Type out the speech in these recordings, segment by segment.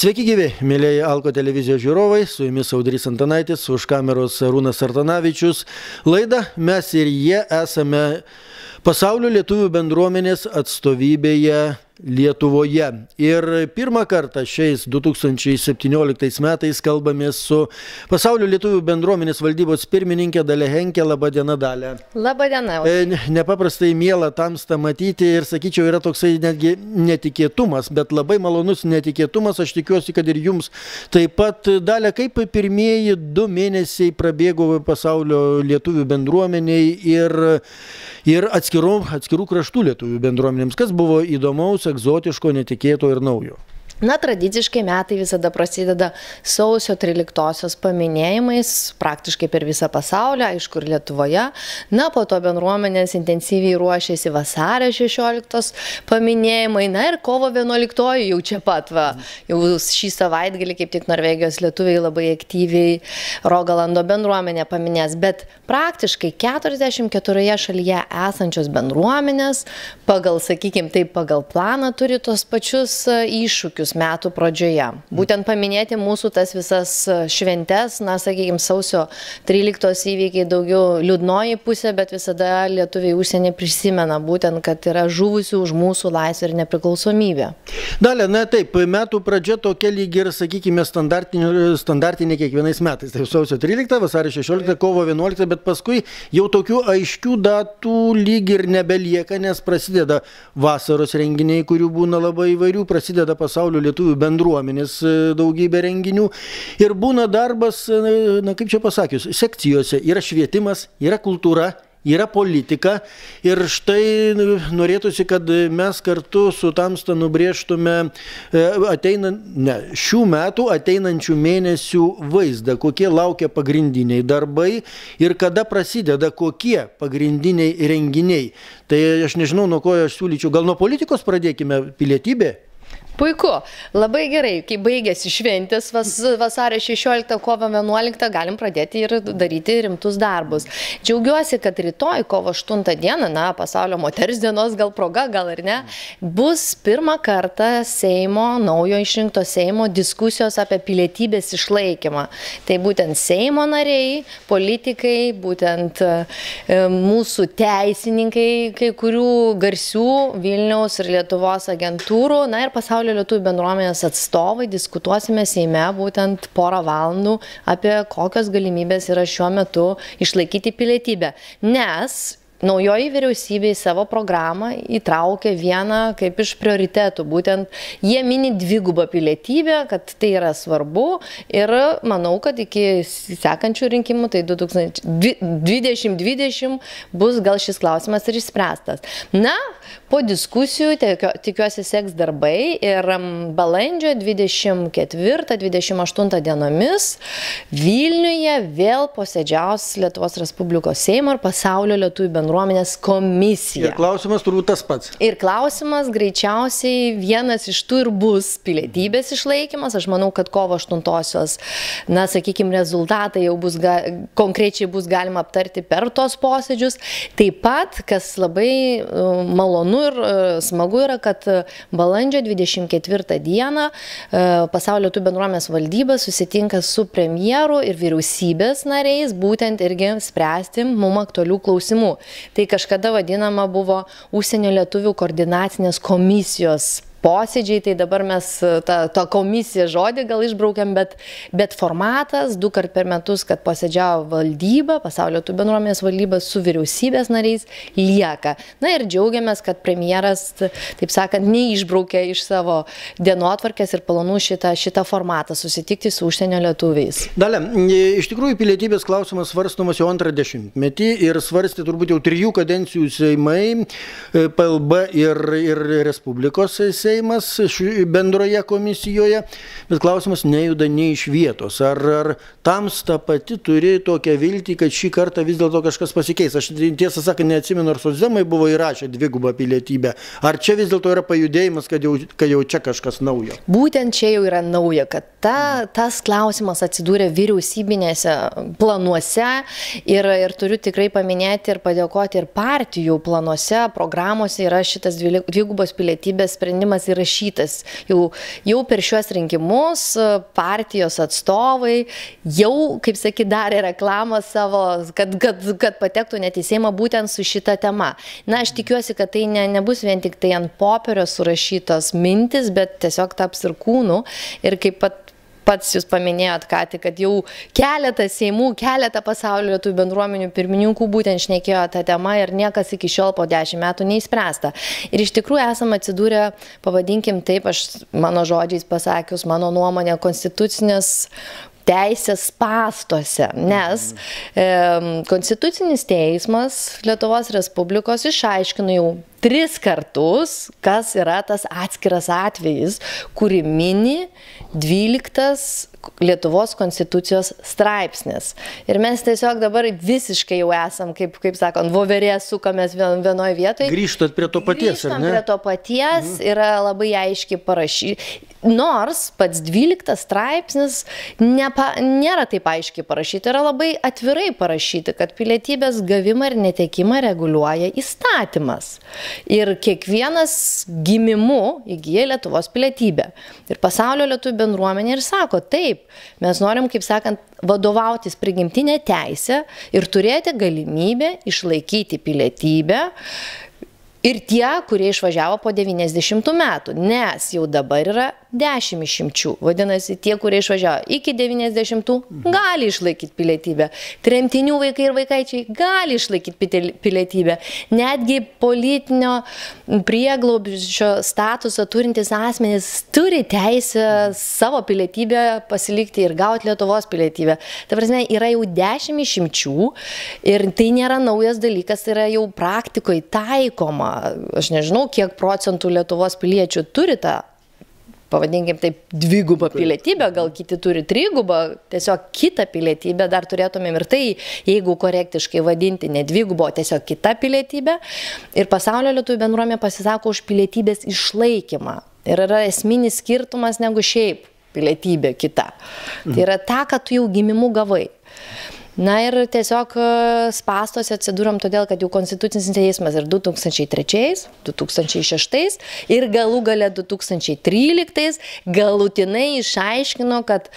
Sveiki gyvi, mėlyje Alko televizijos žiūrovai, su jumis Audrys Antanaitis, už kameros Rūnas Artanavičius. Laida mes ir jie esame pasaulio lietuvių bendruomenės atstovybėje Lietuvoje. Ir pirmą kartą šiais 2017 metais kalbamės su Pasaulio lietuvių bendruomenės valdybos pirmininkė Dalė Henke. Labadiena, Dalė. Labadiena. E, nepaprastai mėla tamsta matyti ir, sakyčiau, yra toksai netgi netikėtumas, bet labai malonus netikėtumas. Aš tikiuosi, kad ir jums taip pat. Dalė, kaip pirmieji du mėnesiai prabėgo pasaulio lietuvių bendruomeniai ir ir atskirų atskirų kraštų lietuvių bendruomenėms kas buvo įdomaus egzotiško netikėto ir naujo Na, tradiciškai metai visada prasideda sausio 13-osios paminėjimais, praktiškai per visą pasaulį, aišku, ir Lietuvoje. Na, po to bendruomenės intensyviai ruošiasi vasario 16-os paminėjimai, na ir kovo 11-oji jau čia pat, va, jau šį savaitgalį kaip tik Norvegijos lietuviai labai aktyviai Rogalando bendruomenė paminės, bet praktiškai 44 šalyje esančios bendruomenės pagal, sakykime, taip pagal planą turi tos pačius e, iššūkius metų pradžioje. Būtent paminėti mūsų tas visas e, šventes, na, sakykime, sausio 13 įvykiai daugiau liūdnoji pusė, bet visada lietuviai užsienį prisimena būtent, kad yra žuvusių už mūsų laisvę ir nepriklausomybę. Dalė, na taip, metų pradžia tokia lyg ir, sakykime, standartinė kiekvienais metais. Tai sausio 13, vasario 16, kovo 11, bet paskui jau tokių aiškių datų lyg ir nebelieka, nes prasideda vasaros renginiai, kurių būna labai įvairių, prasideda pasaulio pasaulio lietuvių bendruomenės e, daugybė renginių. Ir būna darbas, e, na kaip čia pasakius, sekcijose yra švietimas, yra kultūra, yra politika ir štai nu, norėtųsi, kad mes kartu su Tamsta nubrėžtume e, ateinan, ne, šių metų ateinančių mėnesių vaizdą, kokie laukia pagrindiniai darbai ir kada prasideda kokie pagrindiniai renginiai. Tai aš nežinau, nuo ko aš siūlyčiau, gal nuo politikos pradėkime pilietybė? Puiku, labai gerai, kai baigėsi šventės vas, vasario 16, kovo 11, galim pradėti ir daryti rimtus darbus. Džiaugiuosi, kad rytoj, kovo 8 dieną, na, pasaulio moters dienos gal proga, gal ir ne, bus pirmą kartą Seimo, naujo išrinkto Seimo diskusijos apie pilietybės išlaikymą. Tai būtent Seimo nariai, politikai, būtent e, mūsų teisininkai, kai kurių garsių Vilniaus ir Lietuvos agentūrų, na ir pasaulio pasaulio lietuvių bendruomenės atstovai diskutuosime Seime būtent porą valandų apie kokios galimybės yra šiuo metu išlaikyti pilietybę. Nes Naujoji vyriausybė į savo programą įtraukė vieną kaip iš prioritetų. Būtent jie mini dvigubą pilietybę, kad tai yra svarbu ir manau, kad iki sekančių rinkimų, tai 2020 bus gal šis klausimas ir išspręstas. Na, po diskusijų tikiuosi seks darbai ir balandžio 24-28 dienomis Vilniuje vėl posėdžiaus Lietuvos Respublikos Seimo ir pasaulio lietuvių bendruomenės bendruomenės komisija. Ir klausimas turbūt tas pats. Ir klausimas greičiausiai vienas iš tų ir bus pilietybės išlaikymas. Aš manau, kad kovo 8-osios, na, sakykime, rezultatai jau bus ga, konkrečiai bus galima aptarti per tos posėdžius. Taip pat, kas labai e, malonu ir e, smagu yra, kad balandžio 24 dieną e, pasaulio tų bendruomenės valdyba susitinka su premjeru ir vyriausybės nariais, būtent irgi spręsti mum aktualių klausimų. Tai kažkada vadinama buvo užsienio lietuvių koordinacinės komisijos posėdžiai, tai dabar mes e, tą, tą komisiją žodį gal išbraukiam, bet, bet formatas du kart per metus, kad posėdžiavo valdyba, pasaulio tų bendruomenės valdyba su vyriausybės nariais lieka. Na ir džiaugiamės, kad premjeras, taip sakant, neišbraukė iš savo dienotvarkės ir planų šitą, šitą formatą susitikti su užsienio lietuviais. Dalė, iš tikrųjų pilietybės klausimas svarstomas jau antrą dešimtmetį ir svarstė turbūt jau trijų kadencijų Seimai, e, PLB ir, ir Respublikos Seimai. Seimas bendroje komisijoje, bet klausimas nejuda nei iš vietos. Ar, ar tamsta pati turi tokią viltį, kad šį kartą vis dėlto kažkas pasikeis? Aš tiesą sakant, neatsimenu, ar sozemai buvo įrašę dvigubą pilietybę. Ar čia vis dėlto yra pajudėjimas, kad jau, kad jau čia kažkas naujo? Būtent čia jau yra nauja, kad ta, tas klausimas atsidūrė vyriausybinėse planuose ir, ir turiu tikrai paminėti ir padėkoti ir partijų planuose, programuose yra šitas dvigubos pilietybės sprendimas įstatymas įrašytas. Jau, jau per šiuos rinkimus e, partijos atstovai jau, kaip sakyt, darė reklamą savo, kad, kad, kad patektų neteisėjimą būtent su šita tema. Na, aš tikiuosi, kad tai ne, nebus vien tik tai ant popierio surašytos mintis, bet tiesiog taps ir kūnų. Ir kaip pat pats jūs paminėjot ką tik, kad jau keletą Seimų, keletą pasaulio lietuvių bendruomenių pirmininkų būtent šnekėjo tą temą ir niekas iki šiol po dešimt metų neįspręsta. Ir iš tikrųjų esam atsidūrę, pavadinkim taip, aš mano žodžiais pasakius, mano nuomonė, konstitucinės teisės pastuose, nes e, Konstitucinis teismas Lietuvos Respublikos išaiškino jau tris kartus, kas yra tas atskiras atvejis, kurį mini 12 Lietuvos konstitucijos straipsnis. Ir mes tiesiog dabar visiškai jau esam, kaip, kaip sakant, voverė sukamės vien, vienoje vietoje. Grįžtat prie to paties, Grįžtam ar ne? Prie to paties mhm. yra labai aiškiai parašyta. Nors pats 12 straipsnis nepa, nėra taip aiškiai parašyta, yra labai atvirai parašyta, kad pilietybės gavimą ir netekimą reguliuoja įstatymas. Ir kiekvienas gimimu įgyja Lietuvos pilietybę. Ir pasaulio lietuvių bendruomenė ir sako, taip, mes norim, kaip sakant, vadovautis prigimtinę teisę ir turėti galimybę išlaikyti pilietybę. Ir tie, kurie išvažiavo po 90 metų, nes jau dabar yra 10 išimčių. Vadinasi, tie, kurie išvažiavo iki 90, mhm. gali išlaikyti pilietybę. Tremtinių vaikai ir vaikaičiai gali išlaikyti pilietybę. Netgi politinio prieglobščio statusą turintys asmenys turi teisę savo pilietybę pasilikti ir gauti Lietuvos pilietybę. Ta prasme, yra jau 10 išimčių ir tai nėra naujas dalykas, tai yra jau praktikoje taikoma. Aš nežinau, kiek procentų Lietuvos piliečių turi tą pavadinkim taip, dvigubą pilietybę, gal kiti turi trigubą, tiesiog kitą pilietybę, dar turėtumėm ir tai, jeigu korektiškai vadinti, ne dvigubo, o tiesiog kitą pilietybę. Ir pasaulio lietuvių bendruomė pasisako už pilietybės išlaikymą. Ir yra esminis skirtumas negu šiaip pilietybė kita. Tai mhm. yra ta, kad tu jau gimimu gavai. Na ir tiesiog e, spastose atsidūrėm todėl, kad jau Konstitucinis teismas ir 2003, 2006 ir galų gale 2013 galutinai išaiškino, kad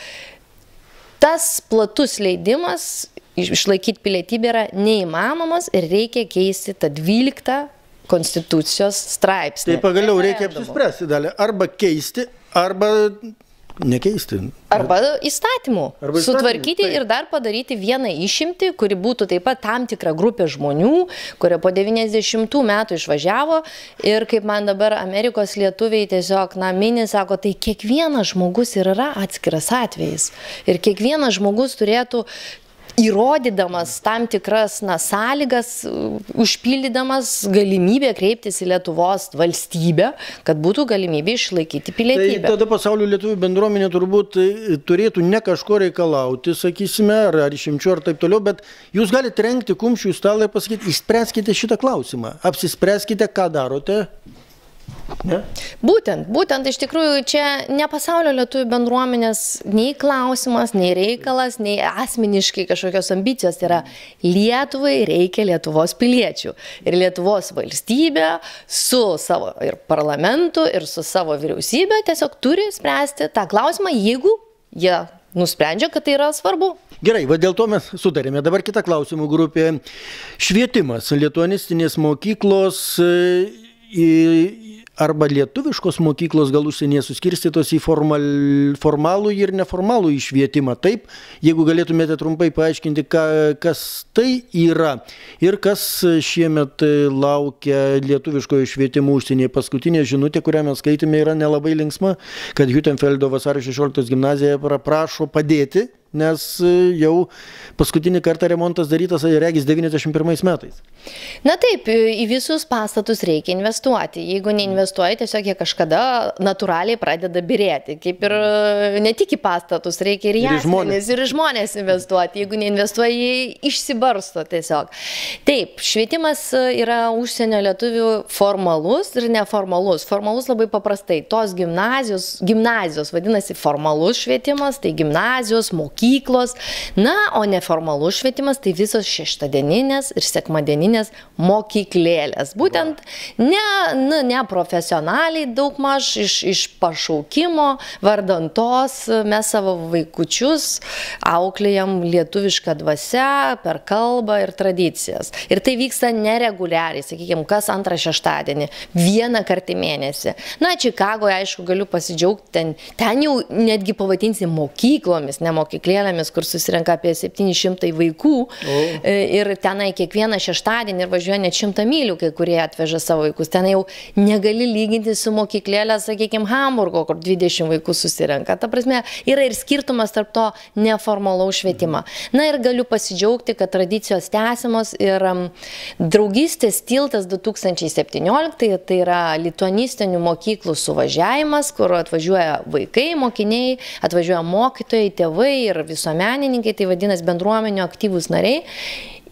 tas platus leidimas išlaikyti pilietybę yra neįmanomas ir reikia keisti tą 12 konstitucijos straipsnį. Tai pagaliau reikia apsispręsti dalį. Arba keisti, arba nekeisti. Arba įstatymų. Arba įstatymų. Sutvarkyti taip. ir dar padaryti vieną išimtį, kuri būtų taip pat tam tikra grupė žmonių, kurie po 90 metų išvažiavo ir kaip man dabar Amerikos lietuviai tiesiog namini sako, tai kiekvienas žmogus ir yra atskiras atvejis. Ir kiekvienas žmogus turėtų įrodydamas tam tikras na, sąlygas, užpildydamas galimybę kreiptis į Lietuvos valstybę, kad būtų galimybė išlaikyti tai pilietybę. Tai tada pasaulio lietuvių bendruomenė turbūt e, turėtų ne kažko reikalauti, sakysime, ar, ar išimčių ar taip toliau, bet jūs galite renkti kumščių stalą ir pasakyti, išspręskite šitą klausimą, apsispręskite, ką darote. Ne? Būtent, būtent iš tikrųjų čia ne pasaulio lietuvių bendruomenės nei klausimas, nei reikalas, nei asmeniškai kažkokios ambicijos yra Lietuvai reikia Lietuvos piliečių. Ir Lietuvos valstybė su savo ir parlamentu, ir su savo vyriausybė tiesiog turi spręsti tą klausimą, jeigu jie nusprendžia, kad tai yra svarbu. Gerai, va dėl to mes sutarėme. Dabar kita klausimų grupė. Švietimas, lietuanistinės mokyklos. E, į, arba lietuviškos mokyklos gal užsienyje suskirstytos į formal, formalų ir neformalų išvietimą. Taip, jeigu galėtumėte trumpai paaiškinti, ka, kas tai yra ir kas šiemet laukia lietuviškojo išvietimo užsienyje. Paskutinė žinutė, kurią mes skaitėme, yra nelabai linksma, kad Jutenfeldo vasario 16 gimnazija prašo padėti nes e, jau paskutinį kartą remontas darytas, e, regis, 91 metais. Na taip, e, į visus pastatus reikia investuoti. Jeigu neinvestuoji, tiesiog jie kažkada natūraliai pradeda birėti. Kaip ir ne tik į pastatus, reikia ir į ir žmonės. Ir į žmonės investuoti. Jeigu neinvestuoji, išsibarsto tiesiog. Taip, švietimas yra užsienio lietuvių formalus ir neformalus. Formalus labai paprastai. Tos gimnazijos, gimnazijos vadinasi formalus švietimas, tai gimnazijos, mokyklos mokyklos. Na, o neformalus švietimas tai visos šeštadieninės ir sekmadieninės mokyklėlės. Būtent ne, nu, ne profesionaliai daug maž iš, iš pašaukimo, vardantos mes savo vaikučius auklėjam lietuvišką dvasę per kalbą ir tradicijas. Ir tai vyksta nereguliariai, sakykime, kas antrą šeštadienį, vieną kartą į mėnesį. Na, Čikagoje, aišku, galiu pasidžiaugti, ten, ten jau netgi pavadinsi mokyklomis, ne mokyklėmis mokyklėlėmis, kur susirenka apie 700 vaikų o. E, ir tenai kiekvieną šeštadienį ir važiuoja net 100 mylių, kai kurie atveža savo vaikus. Ten jau negali lyginti su mokyklėlė, sakykime, Hamburgo, kur 20 vaikų susirenka. Ta prasme, yra ir skirtumas tarp to neformalaus švietimo. Na ir galiu pasidžiaugti, kad tradicijos tęsimos ir um, draugystės tiltas 2017, tai yra lituanistinių mokyklų suvažiavimas, kur atvažiuoja vaikai, mokiniai, atvažiuoja mokytojai, tėvai ir visuomenininkai, tai vadinasi bendruomenio aktyvūs nariai.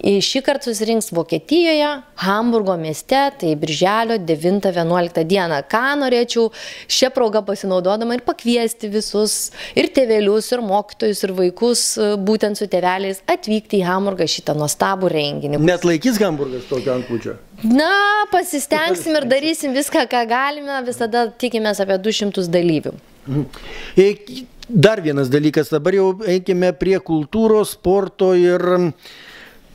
Ir šį kartą susirinks Vokietijoje, Hamburgo mieste, tai birželio 9-11 dieną. Ką norėčiau šią progą pasinaudodama ir pakviesti visus, ir tevelius, ir mokytojus, ir vaikus, e, būtent su teveliais, atvykti į Hamburgą šitą nuostabų renginį. Net laikys Hamburgas tokio antpučio. Na, pasistengsim ir darysim viską, ką galime, visada tikimės apie 200 dalyvių. Mhm. E, Dar vienas dalykas, dabar jau eikime prie kultūros, sporto ir...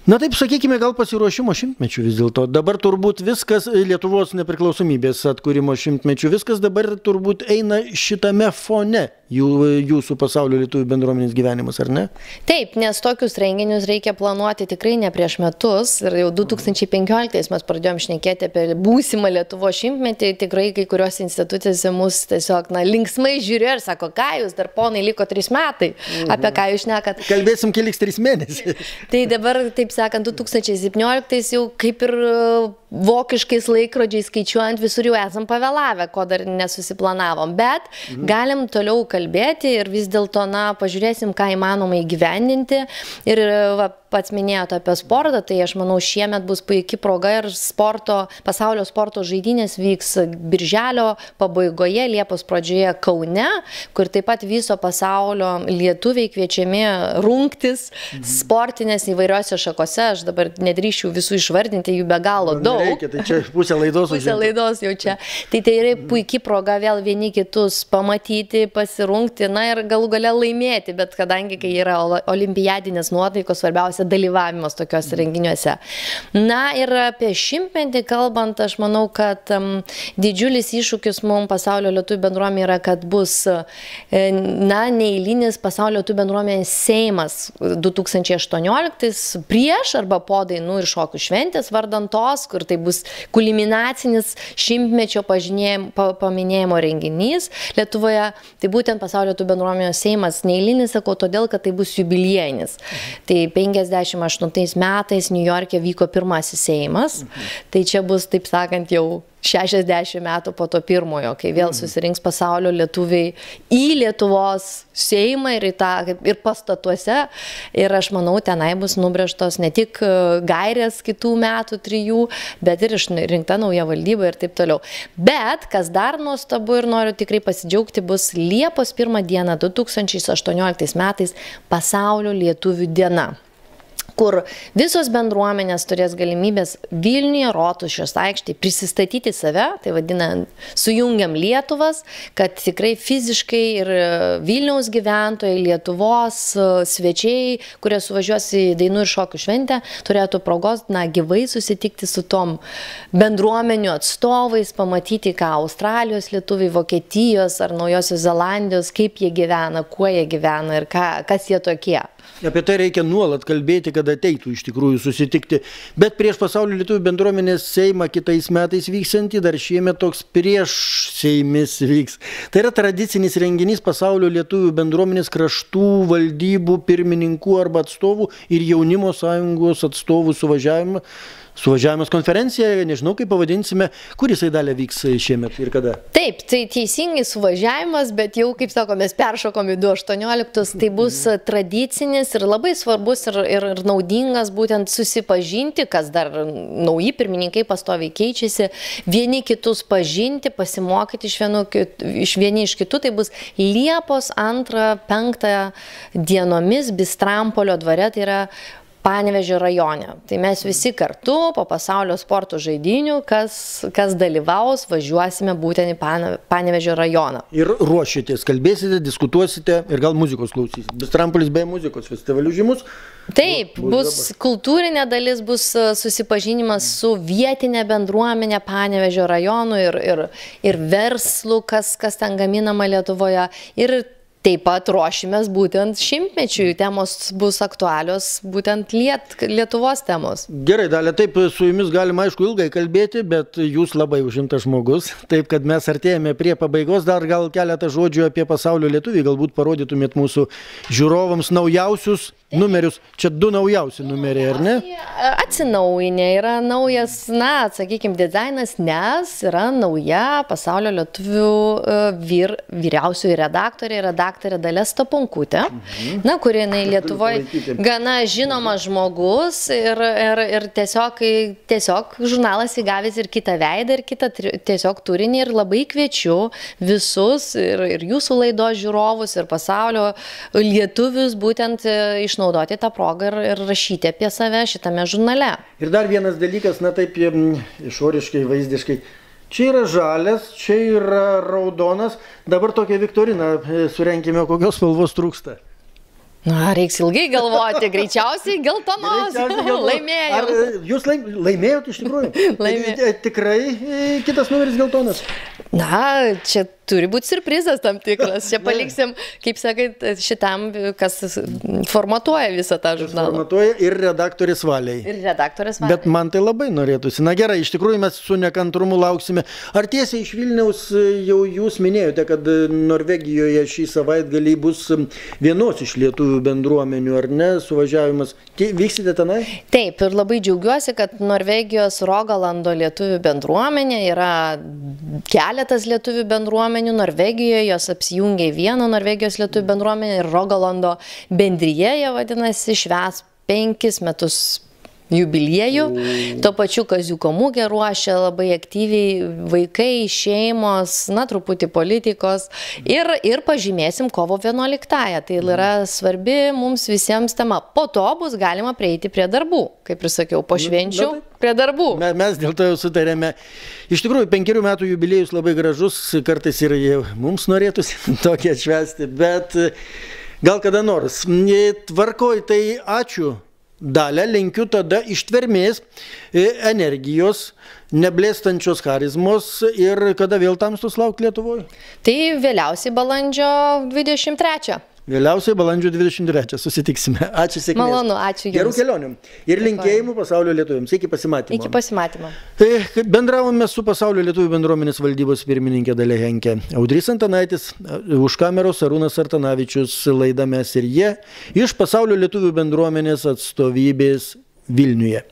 Na taip, sakykime, gal pasiruošimo šimtmečių vis dėlto. Dabar turbūt viskas Lietuvos nepriklausomybės atkūrimo šimtmečių, viskas dabar turbūt eina šitame fone jų, jūsų pasaulio lietuvių bendruomenės gyvenimas, ar ne? Taip, nes tokius renginius reikia planuoti tikrai ne prieš metus. Ir jau 2015 mes pradėjom šnekėti apie būsimą Lietuvo šimtmetį. Tikrai kai kurios institucijose mus tiesiog na, linksmai žiūrėjo ir sako, ką jūs dar ponai liko trys metai, mhm. apie ką jūs šnekat. Kalbėsim keliks trys mėnesiai. tai dabar, taip sakant, 2017 jau kaip ir e, vokiškais laikrodžiais skaičiuojant visur jau esam pavėlavę, ko dar nesusiplanavom. Bet mhm. galim toliau kalbėti kalbėti ir vis dėlto, na, pažiūrėsim, ką įmanoma įgyvendinti. Ir va, pats minėjote apie sportą, tai aš manau šiemet bus puikia proga ir sporto, pasaulio sporto žaidynės vyks birželio pabaigoje, Liepos pradžioje Kaune, kur taip pat viso pasaulio lietuviai kviečiami rungtis mhm. sportinės įvairiose šakose. Aš dabar nedrįšiu visų išvardinti, jų be galo nu, daug. Reikia, tai čia pusė laidos. pusė laidos jau čia. Tai tai yra mhm. puikia proga vėl vieni kitus pamatyti, pasirungti, na ir galų gale laimėti, bet kadangi kai yra olimpiadinės nuotaikos, svarbiausia, svarbiausia dalyvavimas tokiuose mhm. renginiuose. Na ir apie šimtmetį kalbant, aš manau, kad um, didžiulis iššūkis mums pasaulio lietuvių bendruomė yra, kad bus, e, na, neįlinis pasaulio lietuvių bendruomė Seimas 2018 prieš arba po dainų ir šokių šventės vardantos, kur tai bus kulminacinis šimtmečio pa, paminėjimo renginys Lietuvoje. Tai būtent pasaulio lietuvių bendruomė Seimas neįlinis, sakau, todėl, kad tai bus jubiliejinis. Mhm. Tai 50 58 metais New York'e vyko pirmasis Seimas, mhm. tai čia bus, taip sakant, jau 60 metų po to pirmojo, kai vėl mhm. susirinks pasaulio lietuviai į Lietuvos Seimą ir, tą, ir pastatuose. Ir aš manau, tenai bus nubrėžtos ne tik e, gairės kitų metų, trijų, bet ir išrinkta nauja valdyba ir taip toliau. Bet, kas dar nuostabu ir noriu tikrai pasidžiaugti, bus Liepos 1 diena 2018 metais pasaulio lietuvių diena kur visos bendruomenės turės galimybės Vilniuje, Rotušios aikštėje prisistatyti save, tai vadinant, sujungiam Lietuvas, kad tikrai fiziškai ir e, Vilniaus gyventojai, Lietuvos e, svečiai, kurie suvažiuos į dainų ir šokių šventę, turėtų progos, na, gyvai susitikti su tom bendruomenių atstovais, pamatyti, ką Australijos lietuviai, Vokietijos ar Naujosios Zelandijos, kaip jie gyvena, kuo jie gyvena ir ką, kas jie tokie. Apie tai reikia nuolat kalbėti, kad ateitų iš tikrųjų susitikti. Bet prieš pasaulio lietuvių bendruomenės Seimą kitais metais vyksianti, dar šiemet toks prieš Seimis vyks. Tai yra tradicinis renginys pasaulio lietuvių bendruomenės kraštų valdybų pirmininkų arba atstovų ir jaunimo sąjungos atstovų suvažiavimas suvažiavimas konferencija, nežinau kaip pavadinsime, kur jisai dalė vyks šiemet ir kada. Taip, tai teisingai suvažiavimas, bet jau, kaip sako, mes peršokom į 2018, tai bus mhm. tradicinis ir labai svarbus ir, ir, ir naudingas būtent susipažinti, kas dar nauji pirmininkai pastoviai keičiasi, vieni kitus pažinti, pasimokyti iš, vienu, iš vieni iš kitų, tai bus Liepos 2-5 dienomis Bistrampolio dvare, tai yra Panevežio rajone. Tai mes visi kartu po pasaulio sporto žaidinių, kas, kas dalyvaus, važiuosime būtent į Panevežio rajoną. Ir ruošitės, kalbėsite, diskutuosite ir gal muzikos klausysite. Bus trampolis bei muzikos festivalių žymus. Taip, bus, bus dabar. kultūrinė dalis, bus e, susipažinimas su vietinė bendruomenė Panevežio rajonu ir, ir, ir verslu, kas, kas ten gaminama Lietuvoje. Ir Taip pat ruošimės būtent šimtmečiui, temos bus aktualios būtent liet, Lietuvos temos. Gerai, dalė, taip su jumis galima aišku ilgai kalbėti, bet jūs labai užimtas žmogus, taip kad mes artėjame prie pabaigos, dar gal keletą žodžių apie pasaulio lietuvį, galbūt parodytumėt mūsų žiūrovams naujausius numerius, čia du naujausi numeriai, ar ne? E, Atsinaujinė, yra naujas, na, sakykime, dizainas, nes yra nauja pasaulio lietuvių e, vyr, vyriausioji redaktorė, redaktorė Dalė Stapunkutė, mhm. na, kuri jinai Lietuvoje gana žinomas mhm. žmogus ir, ir, ir tiesiog, tiesiog žurnalas įgavęs ir kitą veidą, ir kitą tiesiog turinį ir labai kviečiu visus ir, ir jūsų laido žiūrovus, ir pasaulio lietuvius būtent e, iš išnaudoti tą progą ir, ir rašyti apie save šitame žurnale. Ir dar vienas dalykas, na taip išoriškai, vaizdiškai. Čia yra žalias, čia yra raudonas. Dabar tokia Viktorina, e, surenkime, kokios spalvos trūksta. Na, reiks ilgai galvoti, greičiausiai geltonos. Laimėjau. Ar, e, jūs laim, laimėjot iš tikrųjų? Laimėjau. E, tikrai kitas numeris geltonas. Na, čia turi būti surprizas tam tikras. Čia paliksim, kaip sakai, šitam, kas formatuoja visą tą žurnalą. Formatuoja ir redaktoris valiai. Ir redaktoris valiai. Bet man tai labai norėtųsi. Na gerai, iš tikrųjų mes su nekantrumu lauksime. Ar tiesiai iš Vilniaus e, jau jūs minėjote, kad e, Norvegijoje šį savaitgalį bus vienos iš lietuvių bendruomenių, ar ne, suvažiavimas. Vyksite tenai? Taip, ir labai džiaugiuosi, kad Norvegijos Rogalando lietuvių bendruomenė yra keletas lietuvių bendruomenių bendruomenių Norvegijoje, jos apsijungia į vieną Norvegijos lietuvių bendruomenę ir Rogalando bendryje, jie vadinasi, šves penkis metus jubiliejų. Tuo pačiu Kaziuko mūgė ruošia labai aktyviai vaikai, šeimos, na truputį politikos. Ir, ir pažymėsim kovo 11-ąją. Tai yra svarbi mums visiems tema. Po to bus galima prieiti prie darbų, kaip ir sakiau, po nu, švenčių. Na, tai- prie darbų. Mes dėl to jau sutarėme. Iš tikrųjų, penkerių metų jubiliejus labai gražus, kartais ir mums norėtųsi tokį atšvesti, bet e, gal kada nors. Tvarkoj, tai ačiū dalę linkiu tada ištvermės, e, energijos, neblėstančios charizmos ir kada vėl tamstus lauk Lietuvoje? Tai vėliausiai balandžio 23. Vėliausiai balandžio 23 susitiksime. Ačiū sėkmės. Malonu, ačiū Jums. Gerų kelionių. Ir Dėkuoju. linkėjimų pasaulio lietuviams. Iki pasimatymo. Iki pasimatymo. Tai bendravome su pasaulio lietuvių bendruomenės valdybos pirmininkė Dalė Henke. Audrys Antanaitis, e, už kameros Arūnas Artanavičius, laida mes ir jie, iš pasaulio lietuvių bendruomenės atstovybės Vilniuje.